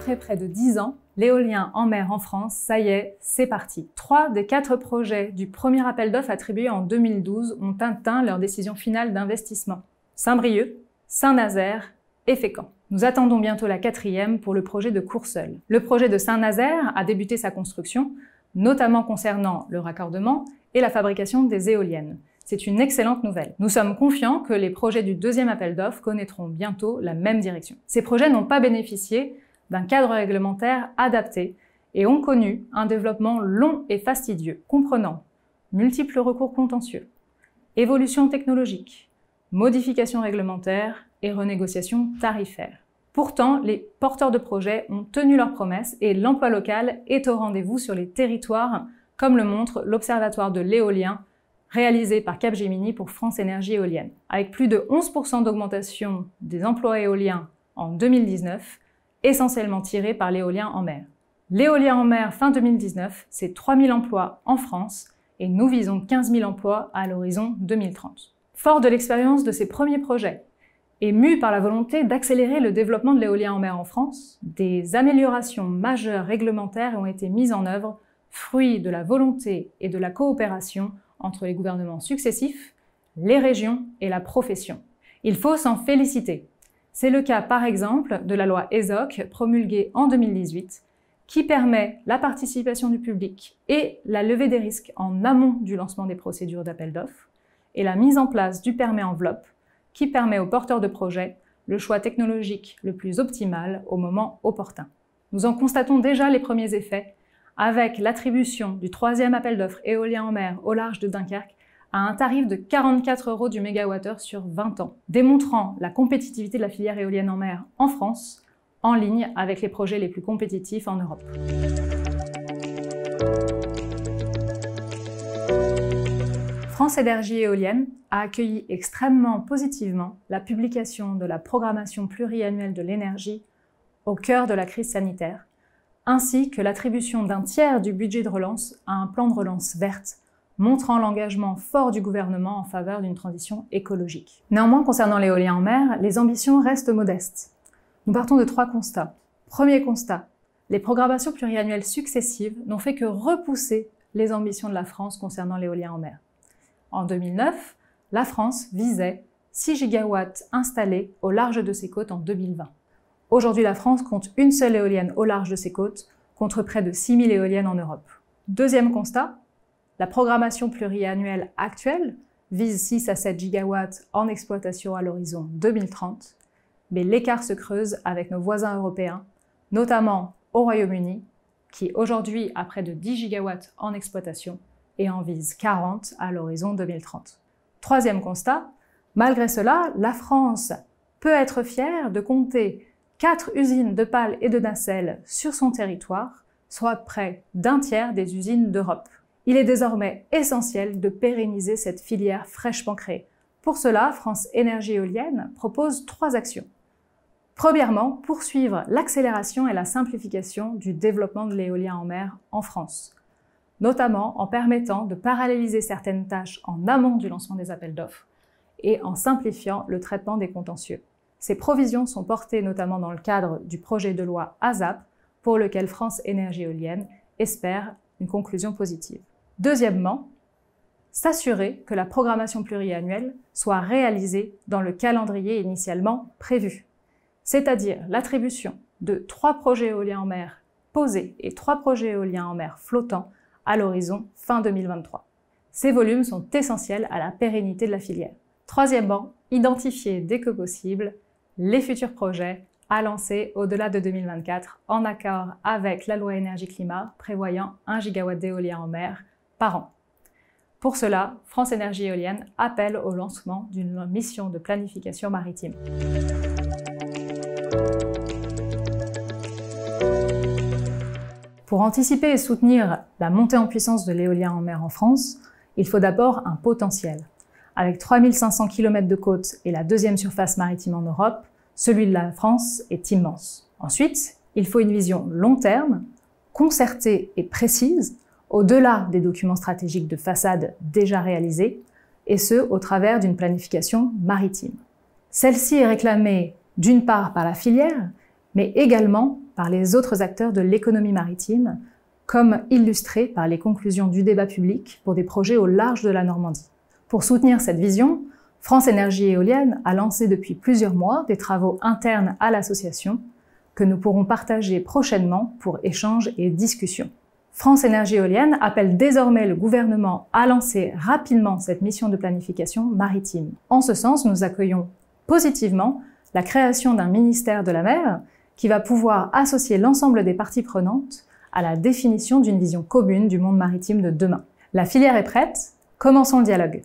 après près de 10 ans, l'éolien en mer en France, ça y est, c'est parti. Trois des quatre projets du premier appel d'offres attribué en 2012 ont atteint leur décision finale d'investissement. Saint-Brieuc, Saint-Nazaire et Fécamp. Nous attendons bientôt la quatrième pour le projet de Courseul. Le projet de Saint-Nazaire a débuté sa construction, notamment concernant le raccordement et la fabrication des éoliennes. C'est une excellente nouvelle. Nous sommes confiants que les projets du deuxième appel d'offres connaîtront bientôt la même direction. Ces projets n'ont pas bénéficié d'un cadre réglementaire adapté et ont connu un développement long et fastidieux, comprenant multiples recours contentieux, évolution technologique, modifications réglementaires et renégociations tarifaires. Pourtant, les porteurs de projets ont tenu leurs promesses et l'emploi local est au rendez-vous sur les territoires, comme le montre l'Observatoire de l'éolien réalisé par Capgemini pour France Énergie Éolienne. Avec plus de 11% d'augmentation des emplois éoliens en 2019, essentiellement tiré par l'éolien en mer. L'éolien en mer fin 2019, c'est 3 000 emplois en France et nous visons 15 000 emplois à l'horizon 2030. Fort de l'expérience de ces premiers projets, et mu par la volonté d'accélérer le développement de l'éolien en mer en France, des améliorations majeures réglementaires ont été mises en œuvre, fruit de la volonté et de la coopération entre les gouvernements successifs, les régions et la profession. Il faut s'en féliciter. C'est le cas par exemple de la loi ESOC promulguée en 2018 qui permet la participation du public et la levée des risques en amont du lancement des procédures d'appel d'offres et la mise en place du permis enveloppe qui permet aux porteurs de projets le choix technologique le plus optimal au moment opportun. Nous en constatons déjà les premiers effets avec l'attribution du troisième appel d'offres éolien en mer au large de Dunkerque à un tarif de 44 euros du mégawattheure sur 20 ans, démontrant la compétitivité de la filière éolienne en mer en France, en ligne avec les projets les plus compétitifs en Europe. France Énergie Éolienne a accueilli extrêmement positivement la publication de la programmation pluriannuelle de l'énergie au cœur de la crise sanitaire, ainsi que l'attribution d'un tiers du budget de relance à un plan de relance verte montrant l'engagement fort du gouvernement en faveur d'une transition écologique. Néanmoins, concernant l'éolien en mer, les ambitions restent modestes. Nous partons de trois constats. Premier constat, les programmations pluriannuelles successives n'ont fait que repousser les ambitions de la France concernant l'éolien en mer. En 2009, la France visait 6 gigawatts installés au large de ses côtes en 2020. Aujourd'hui, la France compte une seule éolienne au large de ses côtes, contre près de 6000 éoliennes en Europe. Deuxième constat, la programmation pluriannuelle actuelle vise 6 à 7 gigawatts en exploitation à l'horizon 2030, mais l'écart se creuse avec nos voisins européens, notamment au Royaume-Uni, qui aujourd'hui a près de 10 gigawatts en exploitation et en vise 40 à l'horizon 2030. Troisième constat, malgré cela, la France peut être fière de compter 4 usines de pales et de nacelles sur son territoire, soit près d'un tiers des usines d'Europe. Il est désormais essentiel de pérenniser cette filière fraîchement créée. Pour cela, France Énergie Éolienne propose trois actions. Premièrement, poursuivre l'accélération et la simplification du développement de l'éolien en mer en France, notamment en permettant de paralléliser certaines tâches en amont du lancement des appels d'offres et en simplifiant le traitement des contentieux. Ces provisions sont portées notamment dans le cadre du projet de loi ASAP pour lequel France Énergie Éolienne espère une conclusion positive. Deuxièmement, s'assurer que la programmation pluriannuelle soit réalisée dans le calendrier initialement prévu, c'est-à-dire l'attribution de trois projets éoliens en mer posés et trois projets éoliens en mer flottants à l'horizon fin 2023. Ces volumes sont essentiels à la pérennité de la filière. Troisièmement, identifier dès que possible les futurs projets à lancer au-delà de 2024 en accord avec la loi énergie-climat prévoyant 1 gigawatt d'éolien en mer par an. Pour cela, France Énergie Éolienne appelle au lancement d'une mission de planification maritime. Pour anticiper et soutenir la montée en puissance de l'éolien en mer en France, il faut d'abord un potentiel. Avec 3500 km de côte et la deuxième surface maritime en Europe, celui de la France est immense. Ensuite, il faut une vision long terme, concertée et précise au-delà des documents stratégiques de façade déjà réalisés, et ce, au travers d'une planification maritime. Celle-ci est réclamée d'une part par la filière, mais également par les autres acteurs de l'économie maritime, comme illustré par les conclusions du débat public pour des projets au large de la Normandie. Pour soutenir cette vision, France Énergie Éolienne a lancé depuis plusieurs mois des travaux internes à l'association que nous pourrons partager prochainement pour échanges et discussions. France Énergie Éolienne appelle désormais le gouvernement à lancer rapidement cette mission de planification maritime. En ce sens, nous accueillons positivement la création d'un ministère de la mer qui va pouvoir associer l'ensemble des parties prenantes à la définition d'une vision commune du monde maritime de demain. La filière est prête, commençons le dialogue.